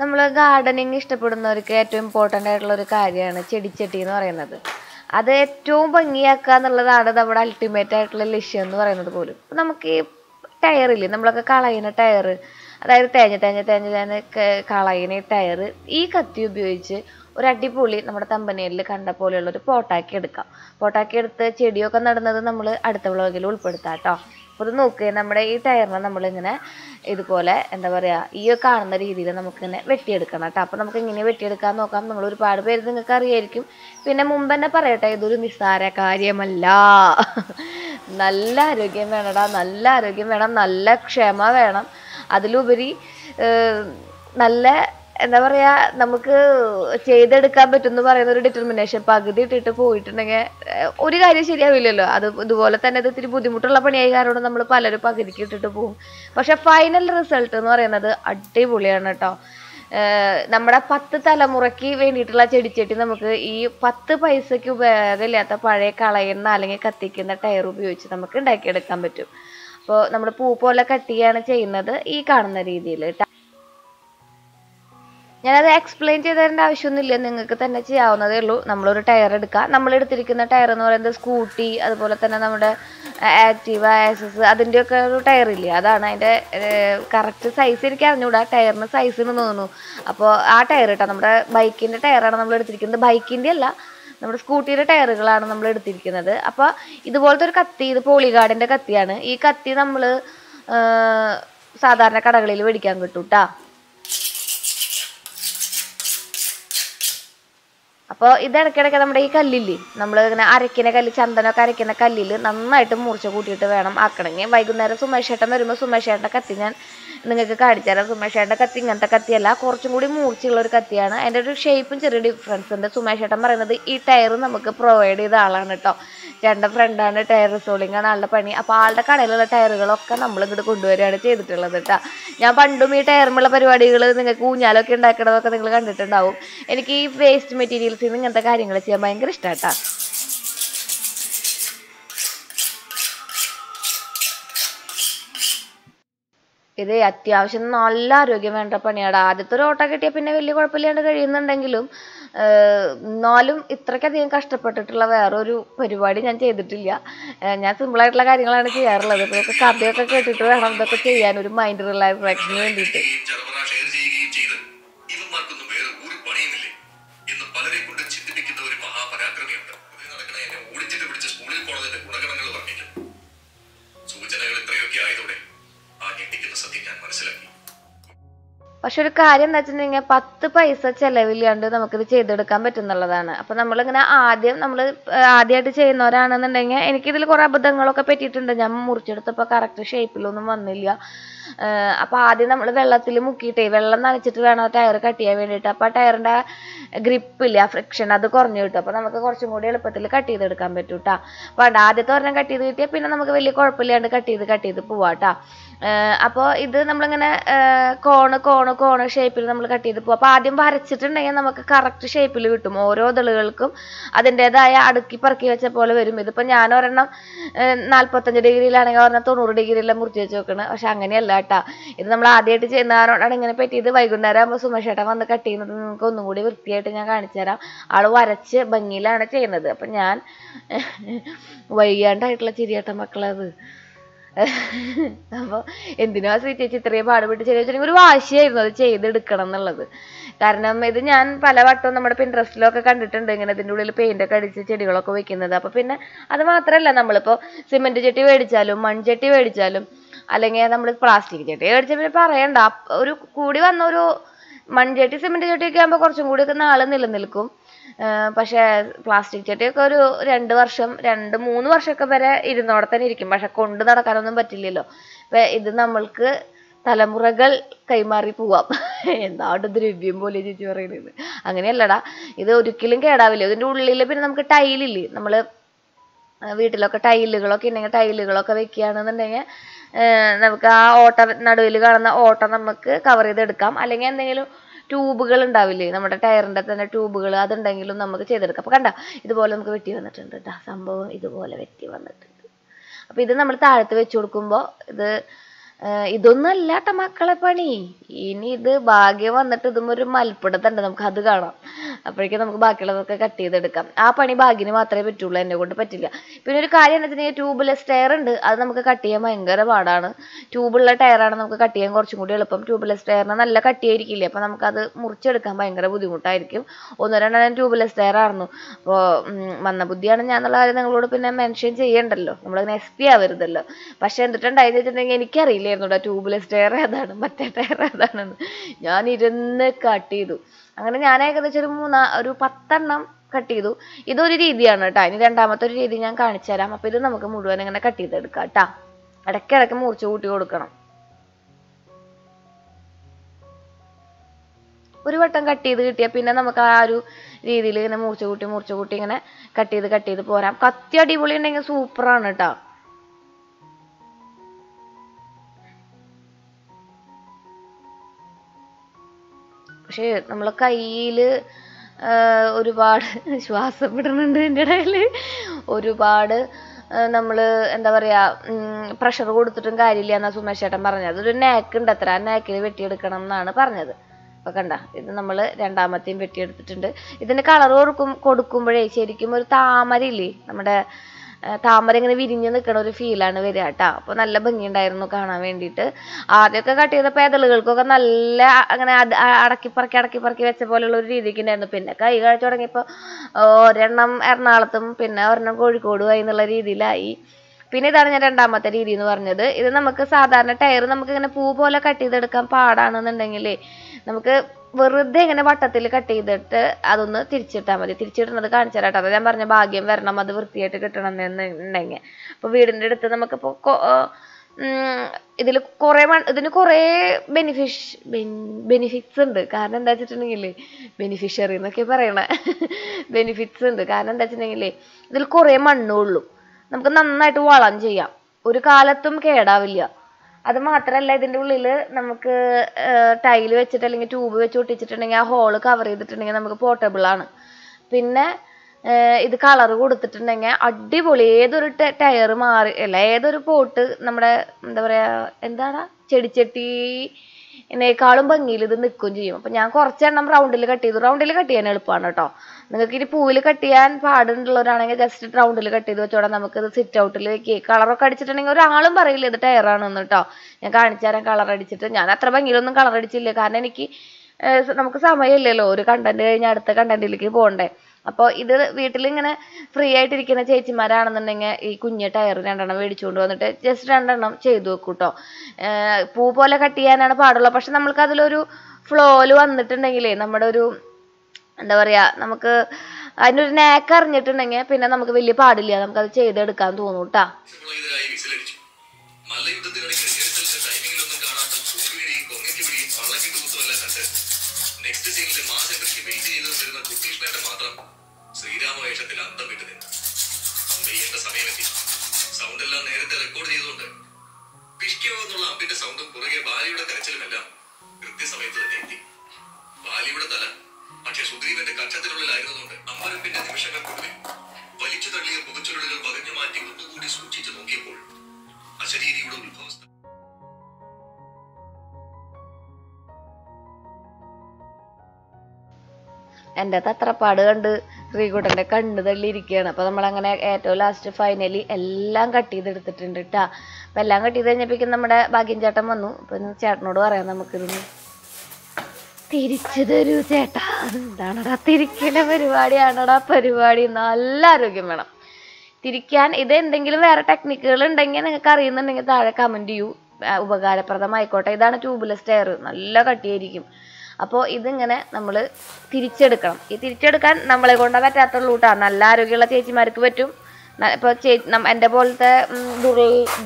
നമ്മൾ ഗാർഡനിങ് ഇഷ്ടപ്പെടുന്നവർക്ക് ഏറ്റവും ഇമ്പോർട്ടൻ്റ് ആയിട്ടുള്ള ഒരു കാര്യമാണ് ചെടിച്ചട്ടി എന്ന് പറയുന്നത് അത് ഏറ്റവും ഭംഗിയാക്കുക എന്നുള്ളതാണ് നമ്മുടെ അൾട്ടിമേറ്റ് ആയിട്ടുള്ള ലക്ഷ്യം എന്ന് പറയുന്നത് പോലും ഇപ്പം നമുക്ക് ഈ ടയറില്ലേ നമ്മളൊക്കെ കളയുന്ന ടയർ അതായത് തേഞ്ഞ തേഞ്ഞ തേഞ്ഞ തേഞ്ഞ കളയുന്ന ടയർ ഈ കത്തി ഉപയോഗിച്ച് ഒരു അടിപൊളി നമ്മുടെ തമ്പനയിലിൽ കണ്ട പോലെയുള്ള ഒരു പോട്ടാക്കി എടുക്കാം പോട്ടാക്കി എടുത്ത് ചെടിയൊക്കെ നടുന്നത് നമ്മൾ അടുത്ത വ്ളോഗിൽ ഉൾപ്പെടുത്താം കേട്ടോ അപ്പോൾ ഇത് നോക്കുക നമ്മുടെ ഈ ടയറിനെ നമ്മളിങ്ങനെ ഇതുപോലെ എന്താ പറയുക ഈ കാണുന്ന രീതിയിൽ നമുക്കിങ്ങനെ വെട്ടിയെടുക്കണം കേട്ടോ അപ്പോൾ നമുക്ക് ഇങ്ങനെ വെട്ടിയെടുക്കാൻ നോക്കാം നിങ്ങൾ ഒരുപാട് പേര് നിങ്ങൾക്ക് അറിയായിരിക്കും പിന്നെ മുമ്പ് തന്നെ പറയട്ടെ ഇതൊരു നിസ്സാര കാര്യമല്ല നല്ല ആരോഗ്യം വേണടാ നല്ല ആരോഗ്യം വേണം നല്ല ക്ഷമ വേണം അതിലുപരി നല്ല എന്താ പറയാ നമുക്ക് ചെയ്തെടുക്കാൻ പറ്റും എന്ന് പറയുന്ന ഒരു ഡിറ്റർമിനേഷൻ പകുതി ഇട്ടിട്ട് പോയിട്ടുണ്ടെങ്കിൽ ഒരു കാര്യം ശരിയാവില്ലല്ലോ അത് ഇതുപോലെ തന്നെ അത് ഇത്തിരി ബുദ്ധിമുട്ടുള്ള പണിയായി കാരണം നമ്മൾ പലരും പകുതിക്ക് ഇട്ടിട്ട് പോകും പക്ഷെ ഫൈനൽ റിസൾട്ട് എന്ന് പറയുന്നത് അടിപൊളിയാണ് കേട്ടോ നമ്മുടെ പത്ത് തലമുറയ്ക്ക് വേണ്ടിയിട്ടുള്ള ചെടിച്ചട്ടി നമുക്ക് ഈ പത്ത് പൈസയ്ക്ക് ഉപയോഗമില്ലാത്ത പഴയ കളയുന്ന അല്ലെങ്കിൽ കത്തിക്കുന്ന ടയർ ഉപയോഗിച്ച് നമുക്ക് ഉണ്ടാക്കിയെടുക്കാൻ പറ്റും അപ്പോൾ നമ്മൾ പൂ പോലെ കട്ട് ചെയ്യാണ് ചെയ്യുന്നത് ഈ കാണുന്ന രീതിയിൽ ഞാനത് എക്സ്പ്ലെയിൻ ചെയ്ത് തരേണ്ട ആവശ്യമൊന്നുമില്ല നിങ്ങൾക്ക് തന്നെ ചെയ്യാവുന്നതേ ഉള്ളൂ നമ്മളൊരു ടയർ എടുക്കുക നമ്മൾ ടയർ എന്ന് പറയുന്നത് സ്കൂട്ടി അതുപോലെ തന്നെ നമ്മുടെ ആക്റ്റീവ ആക്സസ് അതിൻ്റെയൊക്കെ ഒരു ടയർ ഇല്ലേ അതാണ് അതിൻ്റെ കറക്റ്റ് സൈസ് എനിക്ക് അറിഞ്ഞുകൂടാ ടയറിന് സൈസിന് തോന്നുന്നു അപ്പോൾ ആ ടയർ കേട്ടോ നമ്മുടെ ബൈക്കിൻ്റെ ടയറാണ് നമ്മൾ എടുത്തിരിക്കുന്നത് ബൈക്കിൻ്റെ അല്ല നമ്മുടെ സ്കൂട്ടിയുടെ ടയറുകളാണ് നമ്മൾ എടുത്തിരിക്കുന്നത് അപ്പോൾ ഇതുപോലത്തെ ഒരു കത്തി ഇത് പോളിഗാർഡിൻ്റെ കത്തിയാണ് ഈ കത്തി നമ്മൾ സാധാരണ കടകളിൽ മേടിക്കാൻ കിട്ടും കേട്ടോ അപ്പോൾ ഇത് ഇടയ്ക്കിടയ്ക്ക് നമ്മുടെ ഈ കല്ലില്ലേ നമ്മൾ ഇങ്ങനെ അരക്കിന കല്ല് ചന്ദനമൊക്കെ അരക്കുന്ന കല്ലിൽ നന്നായിട്ട് മൂർച്ച കൂട്ടിയിട്ട് വേണം ആക്കണമെങ്കിൽ വൈകുന്നേരം സുമേഷേട്ടൻ വരുമ്പോൾ സുമേഷേട്ടൻ്റെ കത്തി ഞാൻ നിങ്ങൾക്ക് കാണിച്ചു തരാം സുമേഷേട്ടൻ്റെ കത്തി ഇങ്ങനത്തെ കത്തിയല്ല കുറച്ചും കൂടി മൂർച്ചയുള്ള ഒരു കത്തിയാണ് അതിൻ്റെ ഒരു ഷേപ്പും ചെറിയ ഡിഫറൻസ് ഉണ്ട് സുമേഷേട്ടൻ പറയുന്നത് ഈ ടയർ നമുക്ക് പ്രൊവൈഡ് ചെയ്ത ആളാണ് കേട്ടോ ചേട്ടൻ്റെ ഫ്രണ്ടാണ് ടയർ റിസോളിംഗ് ആണ് ആളുടെ പണി അപ്പോൾ ആളുടെ കടയിലുള്ള ടയറുകളൊക്കെ നമ്മൾ ഇങ്ങോട്ട് കൊണ്ടുവരികയാണ് ചെയ്തിട്ടുള്ളത് കേട്ടോ ഞാൻ പണ്ടും ഈ ടയറുമുള്ള പരിപാടികൾ നിങ്ങൾക്ക് ഊഞ്ഞാലൊക്കെ ഉണ്ടാക്കണതൊക്കെ നിങ്ങൾ കണ്ടിട്ടുണ്ടാവും എനിക്ക് ഈ വേസ്റ്റ് മെറ്റീരിയൽ നിന്ന് ഇങ്ങനത്തെ കാര്യങ്ങൾ ചെയ്യാൻ ഭയങ്കര ഇഷ്ടമാട്ടാ ഇത് അത്യാവശ്യം നല്ല ആരോഗ്യം വേണ്ട പണിയാണ് ആദ്യത്തെ ഒരു ഓട്ട കിട്ടിയാൽ പിന്നെ വലിയ കുഴപ്പമില്ലാണ്ട് കഴിയുന്നുണ്ടെങ്കിലും എന്നാലും ഇത്രക്കധികം കഷ്ടപ്പെട്ടിട്ടുള്ള വേറൊരു പരിപാടി ഞാൻ ചെയ്തിട്ടില്ല ഞാൻ സിമ്പിളായിട്ടുള്ള കാര്യങ്ങളാണ് ചെയ്യാറുള്ളത് ഇപ്പോൾ കഥയൊക്കെ കേട്ടിട്ട് വേണം ഇതൊക്കെ ചെയ്യാൻ ഒരു മൈൻഡ് റിലാക്സേഷന് വേണ്ടിയിട്ട് സത്യം പക്ഷെ ഒരു കാര്യം എന്താ വെച്ചിട്ടുണ്ടെങ്കിൽ പത്ത് പൈസ ചെലവില്ലാണ്ട് നമുക്കിത് ചെയ്തെടുക്കാൻ പറ്റുന്നുള്ളതാണ് അപ്പൊ നമ്മളിങ്ങനെ ആദ്യം നമ്മൾ ആദ്യമായിട്ട് ചെയ്യുന്നവരാണെന്നുണ്ടെങ്കിൽ എനിക്കിതിൽ കുറെ അബദ്ധങ്ങളൊക്കെ പറ്റിയിട്ടുണ്ട് ഞാൻ മുറിച്ചെടുത്തപ്പോൾ കറക്റ്റ് ഷേപ്പിലൊന്നും വന്നില്ല അപ്പോൾ ആദ്യം നമ്മൾ വെള്ളത്തിൽ മുക്കിയിട്ടേ വെള്ളം നനച്ചിട്ട് വേണം ആ ടയർ കട്ട് ചെയ്യാൻ വേണ്ടിയിട്ട് അപ്പോൾ ആ ടയറിൻ്റെ ഗ്രിപ്പില്ലേ ആ ഫ്രിക്ഷൻ അത് കുറഞ്ഞു കിട്ടും അപ്പോൾ നമുക്ക് കുറച്ചും കൂടി എളുപ്പത്തിൽ കട്ട് ചെയ്തെടുക്കാൻ പറ്റും കേട്ടോ അപ്പോൾ ആദ്യത്തെ ഒരെണ്ണം കട്ട് ചെയ്ത് കിട്ടിയാൽ പിന്നെ നമുക്ക് വലിയ കുഴപ്പമില്ലാണ്ട് കട്ട് ചെയ്ത് കട്ട് ചെയ്ത് പോവാം കേട്ടോ അപ്പോൾ ഇത് നമ്മളിങ്ങനെ കോണ് കോണ് കോണ് ഷേപ്പിൽ നമ്മൾ കട്ട് ചെയ്ത് പോകും അപ്പോൾ ആദ്യം വരച്ചിട്ടുണ്ടെങ്കിൽ നമുക്ക് കറക്റ്റ് ഷേപ്പിൽ കിട്ടും ഓരോ ദളുകൾക്കും അതിൻ്റെതായ അടുക്കി പറക്കി വെച്ച പോലെ വരും ഇതിപ്പോൾ ഞാൻ ഒരെണ്ണം നാൽപ്പത്തഞ്ച് ഡിഗ്രിയിലാണെങ്കിൽ ഒരെണ്ണം തൊണ്ണൂറ് ഡിഗ്രിയിലെ മുറിച്ച് വെച്ച് നോക്കണേ പക്ഷെ അങ്ങനെയല്ല കേട്ടാ ഇത് നമ്മൾ ആദ്യമായിട്ട് ചെയ്യുന്നതുകൊണ്ടാണ് ഇങ്ങനെ പറ്റിയത് വൈകുന്നേരം ആകുമ്പോൾ സുമേഷേട്ടൻ വന്ന് കട്ട് ചെയ്യുന്നത് നിങ്ങൾക്ക് ഒന്നും കൂടി വൃത്തിയായിട്ട് ഞാൻ കാണിച്ചു തരാം ആൾ വരച്ച് ഭംഗിയിലാണ് ചെയ്യുന്നത് അപ്പൊ ഞാൻ വയ്യാണ്ടായിട്ടുള്ള ചിരിയേട്ടൻ മക്കളത് അപ്പോൾ എന്തിനാ സ്വീറ്റ് ചേച്ചി ഇത്രയും പാടുപെട്ട് ചെയ്ത് ഒരു വാശിയായിരുന്നു അത് ചെയ്തെടുക്കണം എന്നുള്ളത് കാരണം ഇത് ഞാൻ പല വട്ടവും നമ്മുടെ പിൻട്രസ്റ്റിലൊക്കെ കണ്ടിട്ടുണ്ട് ഇങ്ങനെ ഇതിൻ്റെ ഉള്ളിൽ ഒക്കെ അടിച്ച് ചെടികളൊക്കെ വെക്കുന്നത് അപ്പോൾ പിന്നെ അത് മാത്രല്ല നമ്മളിപ്പോ സിമെന്റ് ചട്ടി മേടിച്ചാലും മൺചട്ടി മേടിച്ചാലും അല്ലെങ്കിൽ നമ്മൾ പ്ലാസ്റ്റിക് ചട്ടി മേടിച്ച പിന്നെ പറയണ്ട ഒരു കൂടി വന്ന ഒരു മൺചട്ടി സിമെന്റ് ഒക്കെ ആകുമ്പോൾ കുറച്ചും കൂടി ഒക്കെ നാള് നിലനിൽക്കും പക്ഷേ പ്ലാസ്റ്റിക് ചട്ടിയൊക്കെ ഒരു രണ്ട് വർഷം രണ്ട് മൂന്ന് വർഷമൊക്കെ വരെ ഇരുന്നോടെ തന്നെ ഇരിക്കും പക്ഷെ കൊണ്ട് നടക്കാനൊന്നും പറ്റില്ലല്ലോ ഇപ്പൊ ഇത് നമ്മൾക്ക് തലമുറകൾ കൈമാറി പോവാം എന്താണ് ദ്രവ്യം പോലെ ചേച്ചി പറയുന്നത് അങ്ങനെയല്ലടാ ഇത് ഒരിക്കലും കേടാവില്ല ഇതിന്റെ ഉള്ളില് പിന്നെ നമുക്ക് ടൈലില്ലേ നമ്മൾ വീട്ടിലൊക്കെ ടൈലുകളൊക്കെ ഉണ്ടെങ്കിൽ ടൈലുകളൊക്കെ വെക്കുകയാണെന്നുണ്ടെങ്കിൽ നമുക്ക് ആ ഓട്ട നടുവിൽ കാണുന്ന ഓട്ട നമുക്ക് കവർ ചെയ്തെടുക്കാം അല്ലെങ്കിൽ എന്തെങ്കിലും ട്യൂബുകൾ ഉണ്ടാവില്ലേ നമ്മുടെ ടയറിൻ്റെ തന്നെ ട്യൂബുകൾ അതുണ്ടെങ്കിലും നമുക്ക് ചെയ്തെടുക്കാം അപ്പോൾ കണ്ട ഇതുപോലെ നമുക്ക് വെട്ടി വന്നിട്ടുണ്ട് സംഭവം ഇതുപോലെ വെട്ടി വന്നിട്ടുണ്ട് അപ്പോൾ ഇത് നമ്മൾ താഴത്ത് വെച്ച് കൊടുക്കുമ്പോൾ ഇത് ഇതൊന്നല്ല മക്കളെ പണി ഇനി ഇത് ഭാഗ്യം വന്നിട്ട് ഇതും ഒരു മൽപ്പിടുത്തുണ്ട് നമുക്ക് അത് കാണാം അപ്പോഴേക്കും നമുക്ക് ബാക്കിയുള്ളതൊക്കെ കട്ട് ചെയ്തെടുക്കാം ആ പണി ഭാഗ്യന് മാത്രമേ പറ്റുള്ളൂ എന്നെ കൊണ്ട് പറ്റില്ല പിന്നെ ഒരു കാര്യം എന്താ ട്യൂബ്ലെസ് ടയർ ഉണ്ട് അത് നമുക്ക് കട്ട് ചെയ്യാൻ ഭയങ്കര പാടാണ് ട്യൂബുള്ള ടയറാണ് നമുക്ക് കട്ട് ചെയ്യാൻ കുറച്ചും കൂടി എളുപ്പം ട്യൂബ്ലെസ് ടയറിനെ നല്ല കട്ടിയായിരിക്കില്ലേ അപ്പം നമുക്കത് മുറിച്ചെടുക്കാൻ ഭയങ്കര ബുദ്ധിമുട്ടായിരിക്കും ഒന്നോ രണ്ടെണ്ണം ട്യൂബ്ലെസ് ടയർ ആയിരുന്നു അപ്പോൾ മന്ന ബുദ്ധിയാണ് ഞാൻ എന്നുള്ള കാര്യം നിങ്ങളോട് പിന്നെ മെൻഷൻ ചെയ്യണ്ടല്ലോ നമ്മളങ്ങനെ എസ് പി ആവരുതല്ലോ പക്ഷേ എന്തിട്ടുണ്ടായെന്ന് വെച്ചിട്ടുണ്ടെങ്കിൽ എനിക്കറിയില്ല അറിയില്ലായിരുന്നു ട്യൂബ്ലെസ് ടയർ ഏതാണ് മറ്റേ ടയർ ഏതാണെന്ന് ഞാൻ ഇരുന്ന് കട്ട് ചെയ്തു അങ്ങനെ ഞാൻ ഏകദേശം ഒരു മൂന്നാ ഒരു പത്തെണ്ണം കട്ട് ചെയ്തു ഇതൊരു രീതിയാണ് കേട്ടോ ഇനി രണ്ടാമത്തെ ഒരു രീതി ഞാൻ കാണിച്ചു തരാം അപ്പോൾ ഇത് നമുക്ക് മുഴുവൻ ഇങ്ങനെ കട്ട് ചെയ്തെടുക്കാം കേട്ടോ ഇടയ്ക്കിടയ്ക്ക് മുറിച്ച് കൂട്ടി കൊടുക്കണം ഒരു വട്ടം കട്ട് ചെയ്ത് കിട്ടിയാൽ പിന്നെ നമുക്ക് ആ ഒരു രീതിയിൽ ഇങ്ങനെ മുറിച്ച് കൂട്ടി മുറിച്ച് കൂട്ടി ഇങ്ങനെ കട്ട് ചെയ്ത് കട്ട് ചെയ്ത് പോരാം കത്തി അടിപൊളി ഉണ്ടെങ്കിൽ സൂപ്പറാണ് കേട്ടോ പക്ഷേ നമ്മൾ കയ്യിൽ ഒരുപാട് ശ്വാസം വിടുന്നുണ്ട് ഇതിൻ്റെ ഇടയിൽ ഒരുപാട് നമ്മൾ എന്താ പറയുക പ്രഷർ കൊടുത്തിട്ടും കാര്യമില്ല എന്നാ സുമേഷ് ചേട്ടൻ പറഞ്ഞത് അതൊരു നേക്ക് ഉണ്ട് അത്ര ആ നേക്കിൽ വെട്ടിയെടുക്കണം എന്നാണ് പറഞ്ഞത് അപ്പോൾ കണ്ട ഇത് നമ്മൾ രണ്ടാമത്തെയും വെട്ടിയെടുത്തിട്ടുണ്ട് ഇതിന് കളർ കൊടുക്കും കൊടുക്കുമ്പോഴേ ശരിക്കും ഒരു താമരയില്ലേ നമ്മുടെ താമര ഇങ്ങനെ വിരിഞ്ഞ് നിൽക്കുന്ന ഒരു ഫീലാണ് വരിക കേട്ടോ അപ്പോൾ നല്ല ഭംഗിയുണ്ടായിരുന്നു കാണാൻ വേണ്ടിയിട്ട് ആദ്യമൊക്കെ കട്ട് ചെയ്ത പേതലുകൾക്കൊക്കെ നല്ല അങ്ങനെ അടക്കി പറക്കി അടക്കി പറക്കി വെച്ച പോലെയുള്ള ഒരു രീതിക്ക് ഉണ്ടായിരുന്നു പിന്നെ കൈ കഴിച്ചു തുടങ്ങിയപ്പോൾ ഒരെണ്ണം എറണാകുളത്തും പിന്നെ ഒരെണ്ണം കോഴിക്കോടും ആയി എന്നുള്ള രീതിയിലായി പിന്നെ ഇതാണ് ഞാൻ രണ്ടാമത്തെ രീതി എന്ന് പറഞ്ഞത് ഇത് നമുക്ക് സാധാരണ ടയർ നമുക്ക് ഇങ്ങനെ പൂ പോലെ കട്ട് ചെയ്തെടുക്കാൻ പാടാണെന്നുണ്ടെങ്കിൽ നമുക്ക് വെറുതെ ഇങ്ങനെ വട്ടത്തിൽ കട്ട് ചെയ്തിട്ട് അതൊന്ന് തിരിച്ചിട്ടാൽ മതി തിരിച്ചിടുന്നത് കാണിച്ചാലോ തരാം ഞാൻ പറഞ്ഞ ഭാഗ്യം വരണം അത് വൃത്തിയായിട്ട് കിട്ടണം എന്നുണ്ടെങ്കിൽ അപ്പോൾ വീടിന്റെ അടുത്ത് നമുക്കിപ്പോൾ ഇതിൽ കുറേ ഇതിന് കുറേ ബെനിഫിഷ് ബെനിഫിറ്റ്സ് ഉണ്ട് കാരണം എന്താ വെച്ചിട്ടുണ്ടെങ്കിൽ ബെനിഫിഷ്യറി എന്നൊക്കെ പറയണേ ബെനിഫിറ്റ്സ് ഉണ്ട് കാരണം എന്താ വെച്ചിട്ടുണ്ടെങ്കിൽ ഇതിൽ കുറേ മണ്ണുള്ളൂ നമുക്ക് നന്നായിട്ട് വളം ചെയ്യാം ഒരു കാലത്തും കേടാവില്ല അത് മാത്രമല്ല ഇതിൻ്റെ ഉള്ളിൽ നമുക്ക് ടൈൽ വെച്ചിട്ട് അല്ലെങ്കിൽ ട്യൂബ് വെച്ച് ഒട്ടിച്ചിട്ടുണ്ടെങ്കിൽ ആ ഹോള് കവർ ചെയ്തിട്ടുണ്ടെങ്കിൽ നമുക്ക് പോർട്ടബിൾ ആണ് പിന്നെ ഇത് കളർ കൊടുത്തിട്ടുണ്ടെങ്കിൽ അടിപൊളി ഏതൊരു ടയർ മാറി അല്ല ഏതൊരു പോട്ട് നമ്മുടെ എന്താ പറയുക എന്താണ് ചെടിച്ചട്ടി എന്നേക്കാളും ഭംഗിയിൽ ഇത് നിൽക്കുകയും ചെയ്യും അപ്പം ഞാൻ കുറച്ചെണ്ണം റൗണ്ടിൽ കട്ട് ചെയ്തു റൗണ്ടിൽ കട്ട് ചെയ്യാൻ എളുപ്പമാണ് കേട്ടോ നിങ്ങൾക്ക് ഇനി പൂവിൽ കട്ട് ചെയ്യാൻ പാടുള്ളവരാണെങ്കിൽ ജസ്റ്റ് റൗണ്ടിൽ കട്ട് ചെയ്ത് വെച്ചോടാം നമുക്കിത് സിറ്റ് ഔട്ടിൽ വെക്കുക കളറൊക്കെ അടിച്ചിട്ടുണ്ടെങ്കിൽ ഒരാളും പറയില്ല ഇത് ടയറാണെന്ന് കേട്ടോ ഞാൻ കാണിച്ചു തരാം കളർ അടിച്ചിട്ട് ഞാൻ അത്ര ഭംഗിയിലൊന്നും കളർ അടിച്ചില്ല കാരണം എനിക്ക് നമുക്ക് സമയമില്ലല്ലോ ഒരു കണ്ടന്റ് കഴിഞ്ഞ് അടുത്ത കണ്ടന്റിലേക്ക് പോകണ്ടേ അപ്പോൾ ഇത് വീട്ടിലിങ്ങനെ ഫ്രീ ആയിട്ടിരിക്കുന്ന ചേച്ചിമാരാണെന്നുണ്ടെങ്കിൽ ഈ കുഞ്ഞ് ടയർ രണ്ടെണ്ണം മേടിച്ചുകൊണ്ട് വന്നിട്ട് ജസ്റ്റ് രണ്ടെണ്ണം ചെയ്തു വെക്കും കേട്ടോ പൂ പോലെ കട്ട് ചെയ്യാനാണ് പാടുള്ളത് പക്ഷെ നമ്മൾക്ക് അതിലൊരു ഫ്ലോയിൽ വന്നിട്ടുണ്ടെങ്കിലേ നമ്മുടെ ഒരു എന്താ പറയാ നമുക്ക് അതിനൊരു നാക്ക് അറിഞ്ഞിട്ടുണ്ടെങ്കിൽ പിന്നെ നമുക്ക് വലിയ പാടില്ല നമുക്ക് അത് ചെയ്തെടുക്കാൻ തോന്നും കേട്ടാ നല്ല യുദ്ധത്തിനിടയ്ക്ക് ടൈമിങ്ങിലൊന്നും കാണാത്ത കൂടിയും കൊങ്ങയ്ക്ക് പിടിയും പള്ളക്കിട്ട് കണ്ട് നെക്സ്റ്റ് സീനിൽ മാധവൃഷ്ടി വെയിറ്റ് ചെയ്തു വരുന്ന കുട്ടീഷ്ണേട്ടൻ മാത്രം ശ്രീരാമ വേഷത്തിൽ അന്തം വിട്ടു നിന്നു സമയമെത്തി സൗണ്ട് എല്ലാം നേരത്തെ റെക്കോർഡ് ചെയ്തുകൊണ്ട് പിഷ്കോ എന്നുള്ള അമ്പിന്റെ സൗണ്ടും പുറകെ ബാലിയുടെ കരച്ചിലുമെല്ലാം കൃത്യസമയത്ത് തന്നെ എത്തി ബാലിയുടെ തല പക്ഷെ സുഗ്രീവന്റെ കക്ഷത്തിനുള്ളിലായിരുന്നതുകൊണ്ട് അമ്പരപ്പിന്റെ നിമിഷങ്ങൾക്കുള്ളിൽ വലിച്ചു തള്ളിയ പുതുച്ചുരുളുകൾ പകഞ്ഞു മാറ്റി ഒന്നുകൂടി സൂക്ഷിച്ചു നോക്കിയപ്പോൾ അശരീരിയുടെ ഉത്ഭവസ്ഥ എൻ്റെ തത്രപ്പാട് കണ്ട് ശ്രീകുട്ടൻ്റെ കണ്ണ് തള്ളിയിരിക്കുകയാണ് അപ്പോൾ നമ്മളങ്ങനെ ഏറ്റവും ലാസ്റ്റ് ഫൈനലി എല്ലാം കട്ട് ചെയ്തെടുത്തിട്ടുണ്ട് കേട്ടോ അപ്പോൾ എല്ലാം കട്ട് ചെയ്ത് കഴിഞ്ഞപ്പോഴേക്കും നമ്മുടെ ഭാഗ്യം ചേട്ടൻ വന്നു അപ്പോൾ ചേട്ടനോട് പറയാം നമുക്കിതൊന്ന് തിരിച്ചു തരൂ ചേട്ടാ എന്താണടാ തിരിക്കേണ്ട പരിപാടിയാണടാ പരിപാടി നല്ല ആരോഗ്യം വേണം തിരിക്കാൻ ഇത് എന്തെങ്കിലും വേറെ ടെക്നിക്കുകൾ ഉണ്ടെങ്കിൽ നിങ്ങൾക്ക് അറിയുന്നുണ്ടെങ്കിൽ താഴെ കമൻറ്റ് ചെയ്യൂ ഉപകാരപ്രദമായിക്കോട്ടെ ഇതാണ് ട്യൂബ്ലെസ് ടയർ നല്ല കട്ടിയായിരിക്കും അപ്പോൾ ഇതിങ്ങനെ നമ്മൾ തിരിച്ചെടുക്കണം ഈ തിരിച്ചെടുക്കാൻ നമ്മളെ കൊണ്ടാൻ പറ്റാത്ത ലൂട്ടാണ് നല്ല ആരോഗ്യമുള്ള ചേച്ചിമാർക്ക് പറ്റും ഇപ്പോൾ ചേ എൻ്റെ പോലത്തെ ദുർ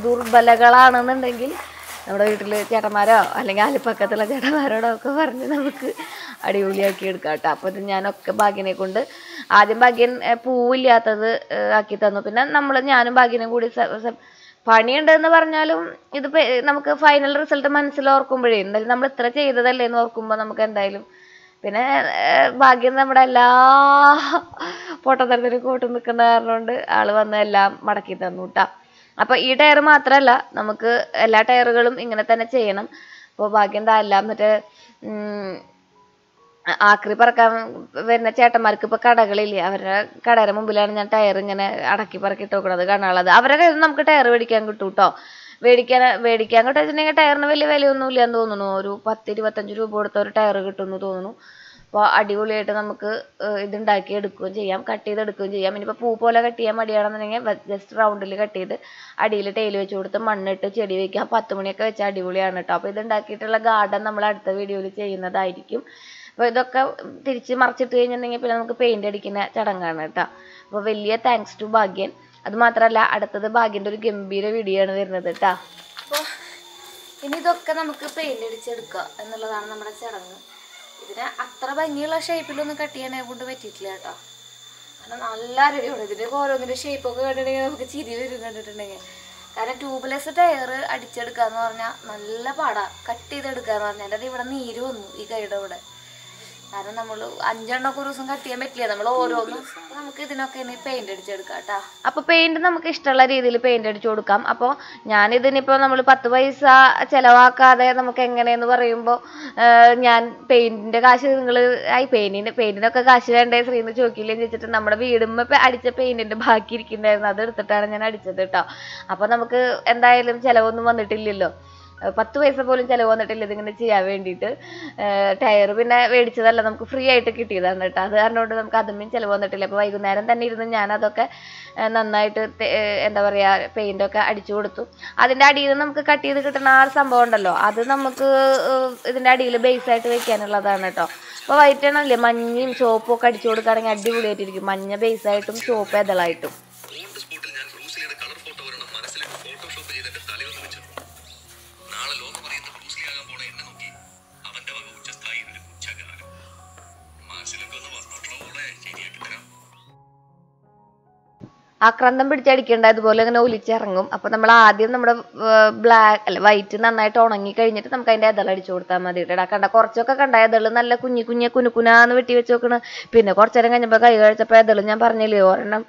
ദുർബലകളാണെന്നുണ്ടെങ്കിൽ നമ്മുടെ വീട്ടിൽ ചേട്ടന്മാരോ അല്ലെങ്കിൽ അലിപ്പക്കത്തുള്ള ചേട്ടന്മാരോടോ ഒക്കെ പറഞ്ഞ് നമുക്ക് അടിപൊളിയാക്കി എടുക്കാം കേട്ടോ അപ്പോൾ ഇത് ഞാനൊക്കെ ഭാഗ്യനെ കൊണ്ട് ആദ്യം ഭാഗ്യൻ പൂവില്ലാത്തത് ആക്കി തന്നു പിന്നെ നമ്മൾ ഞാനും ഭാഗ്യനും കൂടി പണിയുണ്ടെന്ന് പറഞ്ഞാലും ഇത് നമുക്ക് ഫൈനൽ റിസൾട്ട് മനസ്സിലോർക്കുമ്പോഴേ എന്തായാലും നമ്മൾ ഇത്ര ചെയ്തതല്ലേ എന്ന് ഓർക്കുമ്പോൾ നമുക്ക് എന്തായാലും പിന്നെ ഭാഗ്യം നമ്മുടെ എല്ലാ പൊട്ടത്തരത്തിനും കൂട്ടു നിൽക്കുന്ന കാരണം കൊണ്ട് ആള് വന്ന് എല്ലാം മടക്കി തന്നു കേട്ടാ അപ്പൊ ഈ ടയർ മാത്രമല്ല നമുക്ക് എല്ലാ ടയറുകളും ഇങ്ങനെ തന്നെ ചെയ്യണം അപ്പോൾ ഭാഗ്യം എന്താ എല്ലാം മറ്റേ ആക്രി പറക്കാൻ വരുന്ന ചേട്ടന്മാർക്ക് ഇപ്പൊ കടകളില്ലേ അവരുടെ കടയുടെ മുമ്പിലാണ് ഞാൻ ടയർ ഇങ്ങനെ അടക്കി പറക്കി ഇട്ടേക്കണത് കാണാനുള്ളത് അവരുടെ കയ്യിൽ നമുക്ക് ടയർ മേടിക്കാൻ കിട്ടും കേട്ടോ മേടിക്കാൻ മേടിക്കാൻ കിട്ടുക ടയറിന് വലിയ വിലയൊന്നും എന്ന് തോന്നുന്നു ഒരു പത്ത് ഇരുപത്തഞ്ച് രൂപ കൊടുത്ത ഒരു ടയർ കിട്ടുമെന്ന് തോന്നുന്നു അപ്പോൾ അടിപൊളിയായിട്ട് നമുക്ക് ഇതുണ്ടാക്കി എടുക്കുകയും ചെയ്യാം കട്ട് ചെയ്ത് എടുക്കുകയും ചെയ്യാം ഇനിയിപ്പോൾ പൂ പോലെ കട്ട് ചെയ്യാൻ മടിയാണെന്നുണ്ടെങ്കിൽ ജസ്റ്റ് റൗണ്ടിൽ കട്ട് ചെയ്ത് അടിയിൽ ടൈല് വെച്ച് കൊടുത്ത് മണ്ണിട്ട് ചെടി വെക്കാം പത്ത് മണിയൊക്കെ വെച്ചാൽ അടിപൊളിയാണ് കേട്ടോ അപ്പോൾ ഇതുണ്ടാക്കിയിട്ടുള്ള ഗാർഡൻ നമ്മൾ അടുത്ത വീഡിയോയിൽ ചെയ്യുന്നതായിരിക്കും അപ്പൊ ഇതൊക്കെ തിരിച്ച് മറിച്ചിട്ട് കഴിഞ്ഞിട്ടുണ്ടെങ്കിൽ പിന്നെ നമുക്ക് പെയിന്റ് അടിക്കുന്ന ചടങ്ങാണ് കേട്ടോ അപ്പോൾ വലിയ താങ്ക്സ് ടു ഭാഗ്യൻ അത് മാത്രമല്ല അടുത്തത് ഭാഗ്യന്റെ ഒരു ഗംഭീര വീഡിയോ ആണ് വരുന്നത് കേട്ടോ അപ്പോൾ ഇനി ഇതൊക്കെ നമുക്ക് പെയിന്റ് അടിച്ചെടുക്കുക എന്നുള്ളതാണ് നമ്മുടെ ചടങ്ങ് ഇതിന് അത്ര ഭംഗിയുള്ള ഷേപ്പിലൊന്നും കട്ട് ചെയ്യാനേ കൊണ്ട് പറ്റിയിട്ടില്ല കേട്ടോ കാരണം നല്ല അരടിയാണ് ഓരോന്നിന്റെ ഷേപ്പ് ഒക്കെ കണ്ടിട്ടുണ്ടെങ്കിൽ നമുക്ക് ചിരി വരും കണ്ടിട്ടുണ്ടെങ്കിൽ കാരണം ട്യൂബ്ലെസ് ടയർ അടിച്ചെടുക്കാന്ന് എന്ന് പറഞ്ഞാൽ നല്ല പാടാ കട്ട് ചെയ്തെടുക്കാന്ന് എന്ന് പറഞ്ഞാൽ അത് ഇവിടെ നീര് വന്നു ഈ കൈയുടെ ഇവിടെ കാരണം നമ്മൾ ഒക്കെ ഒരു ദിവസം കട്ട് ചെയ്യാൻ പറ്റില്ല നമ്മൾ ഓരോന്നും നമുക്ക് ഇതിനൊക്കെ ഇനി പെയിന്റ് അടിച്ചെടുക്കാം കേട്ടോ അപ്പോൾ പെയിന്റ് നമുക്ക് ഇഷ്ടമുള്ള രീതിയിൽ പെയിന്റ് അടിച്ചു കൊടുക്കാം അപ്പോൾ ഞാനിതിനിപ്പോൾ നമ്മൾ പത്ത് പൈസ ചെലവാക്കാതെ നമുക്ക് എങ്ങനെയെന്ന് പറയുമ്പോ ഞാൻ പെയിന്റിന്റെ കാശ് നിങ്ങൾ ആയി പെയിന്റിന്റെ പെയിന്റിനൊക്കെ കാശ് വേണ്ടേ ശ്രീന്ന് ചോദിക്കില്ലെന്ന് ചോദിച്ചിട്ട് നമ്മുടെ വീടുമ്മ അടിച്ച പെയിന്റിന്റെ ബാക്കി ഇരിക്കുന്നുണ്ടായിരുന്നു അത് എടുത്തിട്ടാണ് ഞാൻ അടിച്ചത് കേട്ടോ അപ്പൊ നമുക്ക് എന്തായാലും ചെലവൊന്നും വന്നിട്ടില്ലല്ലോ പത്ത് പൈസ പോലും ചിലവ് വന്നിട്ടില്ല ഇതിങ്ങനെ ചെയ്യാൻ വേണ്ടിയിട്ട് ടയർ പിന്നെ മേടിച്ചതല്ല നമുക്ക് ഫ്രീ ആയിട്ട് കിട്ടിയതാണ് കേട്ടോ അത് കാരണം കൊണ്ട് നമുക്ക് അതും ചിലവ് വന്നിട്ടില്ല അപ്പോൾ വൈകുന്നേരം തന്നെ ഇരുന്ന് ഞാൻ അതൊക്കെ നന്നായിട്ട് എന്താ പറയുക ഒക്കെ അടിച്ചു കൊടുത്തു അതിൻ്റെ അടിയിൽ നമുക്ക് കട്ട് ചെയ്ത് കിട്ടുന്ന ആ സംഭവം ഉണ്ടല്ലോ അത് നമുക്ക് ഇതിൻ്റെ അടിയിൽ ബേസായിട്ട് വെക്കാനുള്ളതാണ് കേട്ടോ അപ്പോൾ വൈറ്റ് ആണല്ലേ മഞ്ഞയും ചുവപ്പും ഒക്കെ അടിച്ചു കൊടുക്കുകയാണെങ്കിൽ അടിപൊളിയായിട്ടിരിക്കും മഞ്ഞ ബേസായിട്ടും ചുവപ്പ് എതളായിട്ടും ആക്രന്തം പിടിച്ചടിക്കേണ്ട ഇതുപോലെ ഇങ്ങനെ ഒലിച്ചിറങ്ങും അപ്പൊ നമ്മൾ ആദ്യം നമ്മുടെ ബ്ലാക്ക് അല്ല വൈറ്റ് നന്നായിട്ട് ഉണങ്ങി കഴിഞ്ഞിട്ട് നമുക്ക് അതിന്റെ ഇതൾ അടിച്ചു കൊടുത്താൽ മതി കേട്ടോ കണ്ട കുറച്ചൊക്കെ കണ്ട ഇതൾ നല്ല കുഞ്ഞി കുഞ്ഞ കുനുക്കുനാന്ന് വെട്ടി വെച്ച് നോക്കണ് പിന്നെ കുറച്ചേരം കഴിഞ്ഞപ്പോൾ കൈ കഴിച്ചപ്പോൾ ഇതൾ ഞാൻ പറഞ്ഞില്ലേ ഒരെണ്ണം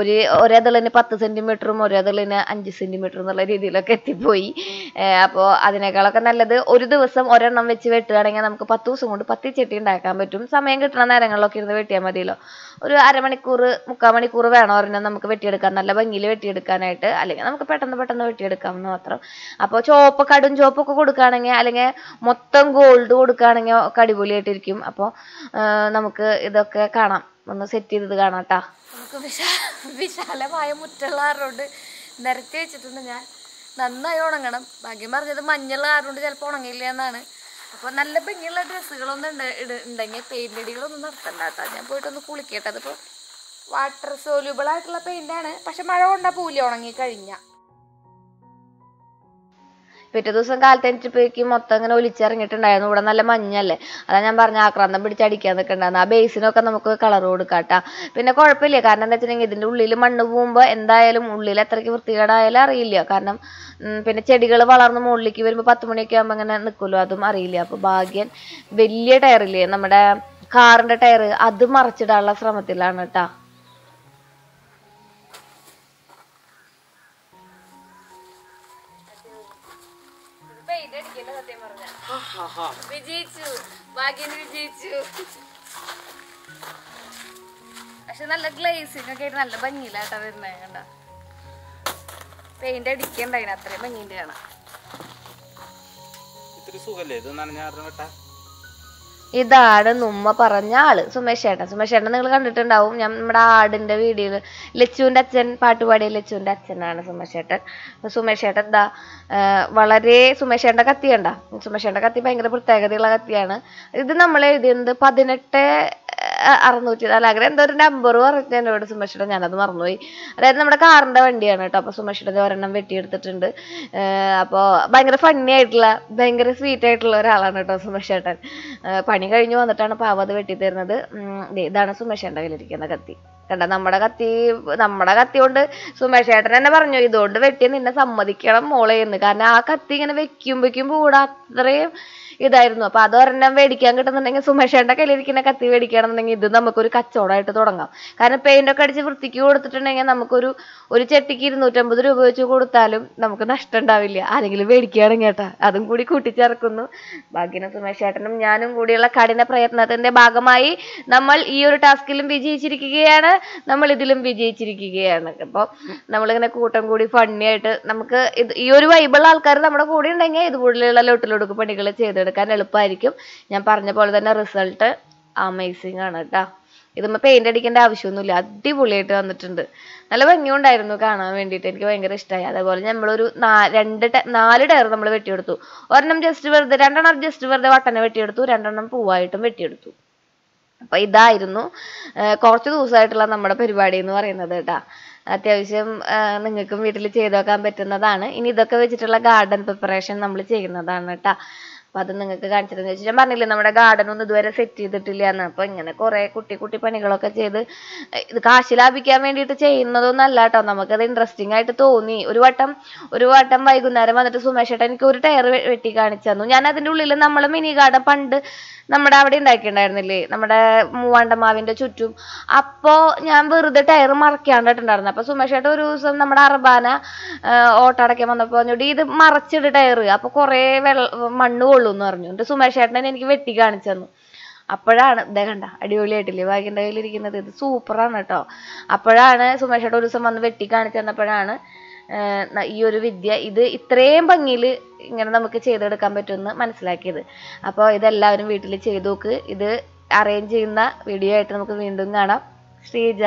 ഒരു ഒരേ ഇതളിന് പത്ത് സെന്റിമീറ്ററും ഒരേ ഇതളിന് അഞ്ച് സെന്റിമീറ്റർ എന്നുള്ള രീതിയിലൊക്കെ എത്തിപ്പോയി അപ്പോൾ അതിനേക്കാളൊക്കെ നല്ലത് ഒരു ദിവസം ഒരെണ്ണം വെച്ച് വെട്ടുകയാണെങ്കിൽ നമുക്ക് പത്ത് ദിവസം കൊണ്ട് പത്തി ചെട്ടി ഉണ്ടാക്കാൻ പറ്റും സമയം കിട്ടുന്ന നേരങ്ങളിലൊക്കെ ഇരുന്ന് വെട്ടിയാൽ മതിയല്ലോ ഒരു അരമണിക്കൂർ മുക്കാൽ മണിക്കൂർ വേണം ഒരെണ്ണം നമുക്ക് വെട്ടിയെടുക്കാം നല്ല ഭംഗിയിൽ വെട്ടിയെടുക്കാനായിട്ട് അല്ലെങ്കിൽ നമുക്ക് പെട്ടെന്ന് പെട്ടെന്ന് വെട്ടിയെടുക്കാം എന്ന് മാത്രം അപ്പോൾ ചോപ്പ് കടും ചോപ്പൊക്കെ കൊടുക്കുകയാണെങ്കിൽ അല്ലെങ്കിൽ മൊത്തം ഗോൾഡ് കൊടുക്കുകയാണെങ്കിൽ ഒക്കെ അടിപൊളിയായിട്ടിരിക്കും അപ്പോൾ നമുക്ക് ഇതൊക്കെ കാണാം ഒന്ന് സെറ്റ് ചെയ്തത് കാണാം കേട്ടോ നമുക്ക് വിശാലമായ മുറ്റുള്ള ആറോട് നിരത്തി വെച്ചിട്ടുണ്ട് ഞാൻ നന്നായി ഉണങ്ങണം ഭാഗ്യം പറഞ്ഞത് മഞ്ഞുള്ള ആറോണ്ട് ചിലപ്പോൾ ഉണങ്ങില്ല എന്നാണ് അപ്പോൾ നല്ല ഭംഗിയുള്ള ഡ്രസ്സുകളൊന്നും ഉണ്ട് ഉണ്ടെങ്കിൽ പെയിന്റ് അടികളൊന്നും നടത്തണ്ട ഞാൻ പോയിട്ടൊന്ന് കുളിക്കട്ടെ അതിപ്പോ വാട്ടർ സോല്യൂബിൾ ആയിട്ടുള്ള പെയിന്റാണ് പക്ഷെ മഴ കൊണ്ടാ പൂലി ഉണങ്ങി കഴിഞ്ഞ പിറ്റേ ദിവസം കാലത്ത് എനിച്ചപ്പോഴേക്കും മൊത്തം ഇങ്ങനെ ഒലിച്ചിറങ്ങിയിട്ടുണ്ടായിരുന്നു ഇവിടെ നല്ല മഞ്ഞല്ലേ അതാ ഞാൻ പറഞ്ഞ ആക്രാന്തം പിടിച്ചടിക്കാൻ നിൽക്കണ്ടായിരുന്നു ആ ബേസിനൊക്കെ നമുക്ക് കളർ കൊടുക്കാട്ടാ പിന്നെ കുഴപ്പമില്ല കാരണം എന്താ വെച്ചിട്ടുണ്ടെങ്കിൽ ഇതിന്റെ ഉള്ളിൽ മണ്ണ് പോകുമ്പോ എന്തായാലും ഉള്ളിൽ അത്രയ്ക്ക് വൃത്തികേടായാലും അറിയില്ല കാരണം പിന്നെ ചെടികൾ വളർന്ന് മുകളിലേക്ക് വരുമ്പോൾ പത്ത് മണിയൊക്കെ ആകുമ്പോൾ അങ്ങനെ നിൽക്കുമല്ലോ അതും അറിയില്ല അപ്പോൾ ഭാഗ്യൻ വലിയ ടയറില്ലേ നമ്മുടെ കാറിന്റെ ടയർ അത് മറച്ചിടാനുള്ള ശ്രമത്തിലാണ് കേട്ടോ വിജയിച്ചു ഭാഗ്യന് വിജയിച്ചു പക്ഷെ നല്ല ഗ്ലേസിംഗ് ഒക്കെ ആയിട്ട് നല്ല ഭംഗിയിലാട്ടാ വരുന്നത് കണ്ട പെയിന്റ് അടിക്കണ്ടായിന് അത്രയും ഭംഗിന്റെ ആണ് ഇത്തിരി സുഖല്ലേ ഇത് നനഞ്ഞാറിന് വെട്ടാ ഇതാണ് ഉമ്മ പറഞ്ഞ ആള് സുമേഷ് ചേട്ടൻ നിങ്ങൾ കണ്ടിട്ടുണ്ടാവും ഞാൻ നമ്മുടെ ആടിന്റെ വീഡിയോയിൽ ലച്ചുവിന്റെ അച്ഛൻ പാട്ടുപാടിയ ലച്ചുവിന്റെ അച്ഛനാണ് സുമേഷ് ചേട്ടൻ സുമേഷ് ചേട്ടൻ എന്താ വളരെ സുമേഷ് സുമേഷേട്ടൻ്റെ കത്തി സുമേഷ് സുമേഷേട്ടൻ്റെ കത്തി ഭയങ്കര പ്രത്യേകതയുള്ള കത്തിയാണ് ഇത് നമ്മൾ എഴുതിയത് പതിനെട്ട് അറുന്നൂറ്റി നാല് അങ്ങനെ എന്തോ ഒരു നമ്പർ പറഞ്ഞിട്ട് എന്നോട് സുമേഷിട്ട് ഞാനത് മറന്നുപോയി അതായത് നമ്മുടെ കാറിന്റെ വണ്ടിയാണ് കേട്ടോ അപ്പൊ സുമേഷിട്ട് ഒരെണ്ണം വെട്ടിയെടുത്തിട്ടുണ്ട് അപ്പോ ഭയങ്കര ഫണ്ണി ആയിട്ടുള്ള ഭയങ്കര സ്വീറ്റ് ആയിട്ടുള്ള ഒരാളാണ് കേട്ടോ സുമേഷേട്ടൻ പണി കഴിഞ്ഞു വന്നിട്ടാണ് പാവ അത് വെട്ടിത്തരുന്നത് ഇതാണ് സുമേഷേട്ടൻ്റെ കയ്യിലിരിക്കുന്ന കത്തി കണ്ട നമ്മുടെ കത്തി നമ്മുടെ കത്തി കൊണ്ട് സുമേഷേട്ടൻ തന്നെ പറഞ്ഞു ഇതുകൊണ്ട് വെട്ടി നിന്നെ സമ്മതിക്കണം മോളെ എന്ന് കാരണം ആ കത്തി ഇങ്ങനെ വെക്കുമ്പോഴേക്കും കൂടെ അത്രയും ഇതായിരുന്നു അപ്പൊ അതൊരെണ്ണം മേടിക്കാൻ കിട്ടുന്നുണ്ടെങ്കിൽ സുമേഷേന്റെ കയ്യിലിരിക്കുന്ന കത്തി മേടിക്കണമെന്നുണ്ടെങ്കിൽ ഇത് നമുക്കൊരു കച്ചവടമായിട്ട് തുടങ്ങാം കാരണം പെയിന്റ് ഒക്കെ അടിച്ച് വൃത്തിക്ക് കൊടുത്തിട്ടുണ്ടെങ്കിൽ നമുക്കൊരു ഒരു ചെട്ടിക്ക് ഇരുന്നൂറ്റമ്പത് രൂപ വെച്ച് കൊടുത്താലും നമുക്ക് നഷ്ടം ഉണ്ടാവില്ല ആരെങ്കിലും മേടിക്കുകയാണെങ്കിൽ കേട്ടാ അതും കൂടി കൂട്ടിച്ചേർക്കുന്നു ഭാഗ്യനും സുമേഷ് ചേട്ടനും ഞാനും കൂടിയുള്ള കഠിന പ്രയത്നത്തിന്റെ ഭാഗമായി നമ്മൾ ഈ ഒരു ടാസ്കിലും വിജയിച്ചിരിക്കുകയാണ് നമ്മൾ ഇതിലും വിജയിച്ചിരിക്കുകയാണ് അപ്പോൾ നമ്മളിങ്ങനെ കൂട്ടം കൂടി ഫണ്ണി ആയിട്ട് നമുക്ക് ഈ ഒരു വൈബിളുള്ള ആൾക്കാർ നമ്മുടെ കൂടെ ഉണ്ടെങ്കിൽ ഇതുപോലെയുള്ള ലൊട്ടിലൊടുക്ക് പണികൾ ചെയ്തു ചെയ്തെടുക്കാൻ എളുപ്പമായിരിക്കും ഞാൻ പറഞ്ഞ പോലെ തന്നെ റിസൾട്ട് അമേസിങ് ആണ് കേട്ടോ ഇതുമ്മ പെയിന്റ് അടിക്കേണ്ട ആവശ്യമൊന്നുമില്ല അടിപൊളിയായിട്ട് വന്നിട്ടുണ്ട് നല്ല ഭംഗിയുണ്ടായിരുന്നു കാണാൻ വേണ്ടിയിട്ട് എനിക്ക് ഭയങ്കര ഇഷ്ടമായി അതേപോലെ നമ്മളൊരു രണ്ട് നാല് ടയർ നമ്മൾ വെട്ടിയെടുത്തു ഒരെണ്ണം ജസ്റ്റ് വെറുതെ രണ്ടെണ്ണം ജസ്റ്റ് വെറുതെ വട്ടനെ വെട്ടിയെടുത്തു രണ്ടെണ്ണം പൂവായിട്ടും വെട്ടിയെടുത്തു അപ്പൊ ഇതായിരുന്നു കുറച്ച് ദിവസമായിട്ടുള്ള നമ്മുടെ പരിപാടി എന്ന് പറയുന്നത് ട്ടാ. അത്യാവശ്യം നിങ്ങൾക്കും വീട്ടിൽ ചെയ്തു നോക്കാൻ പറ്റുന്നതാണ് ഇനി ഇതൊക്കെ വെച്ചിട്ടുള്ള ഗാർഡൻ പ്രിപ്പറേഷൻ നമ്മൾ ചെയ്യുന്നതാണ് കേട്ടോ അപ്പൊ അത് നിങ്ങൾക്ക് കാണിച്ചതെന്ന് വെച്ചാൽ ഞാൻ പറഞ്ഞില്ലേ നമ്മുടെ garden ഒന്നും ഇതുവരെ set ചെയ്തിട്ടില്ല എന്ന് അപ്പൊ ഇങ്ങനെ കുറെ കുട്ടി കുട്ടി പണികളൊക്കെ ചെയ്ത് ഇത് കാശ് ലാഭിക്കാൻ വേണ്ടിയിട്ട് ചെയ്യുന്നതൊന്നും അല്ല ട്ടോ നമുക്കത് interesting ആയിട്ട് തോന്നി ഒരു വട്ടം ഒരു വട്ടം വൈകുന്നേരം വന്നിട്ട് സുമേഷേട്ടൻ എനിക്ക് ഒരു ടയർ വെട്ടി കാണിച്ചു തന്നു ഞാൻ അതിന്റെ ഉള്ളിൽ നമ്മളെ mini garden പണ്ട് നമ്മുടെ അവിടെ ഉണ്ടാക്കിയിട്ടുണ്ടായിരുന്നില്ലേ നമ്മുടെ മൂവാണ്ടമാവിന്റെ ചുറ്റും അപ്പോ ഞാൻ വെറുതെ ടയർ മറക്കാണ്ടിട്ടുണ്ടായിരുന്നു അപ്പൊ സുമേഷേട്ടൻ ഒരു ദിവസം നമ്മുടെ അർബാന ഓട്ടടക്കാൻ വന്നപ്പോ പറഞ്ഞോടി ഇത് മറച്ചിട് ടയർ അപ്പൊ കുറേ വെള്ള മണ്ണ് കൊള്ളും ഉള്ളൂ എന്ന് പറഞ്ഞു എന്റെ സുമേഷ് ചേട്ടനെ എനിക്ക് വെട്ടി കാണിച്ചു തന്നു അപ്പോഴാണ് ഇതേ കണ്ട അടിപൊളിയായിട്ടില്ലേ ഭാഗ്യൻ്റെ ഇരിക്കുന്നത് ഇത് സൂപ്പറാണ് കേട്ടോ അപ്പോഴാണ് സുമേഷ് ചേട്ടൻ ഒരു ദിവസം വന്ന് വെട്ടി കാണിച്ചു തന്നപ്പോഴാണ് ഈ ഒരു വിദ്യ ഇത് ഇത്രയും ഭംഗിയിൽ ഇങ്ങനെ നമുക്ക് ചെയ്തെടുക്കാൻ പറ്റുമെന്ന് മനസ്സിലാക്കിയത് അപ്പോൾ ഇതെല്ലാവരും വീട്ടിൽ ചെയ്തു നോക്ക് ഇത് അറേഞ്ച് ചെയ്യുന്ന വീഡിയോ ആയിട്ട് നമുക്ക് വീണ്ടും കാണാം ശ്രീജ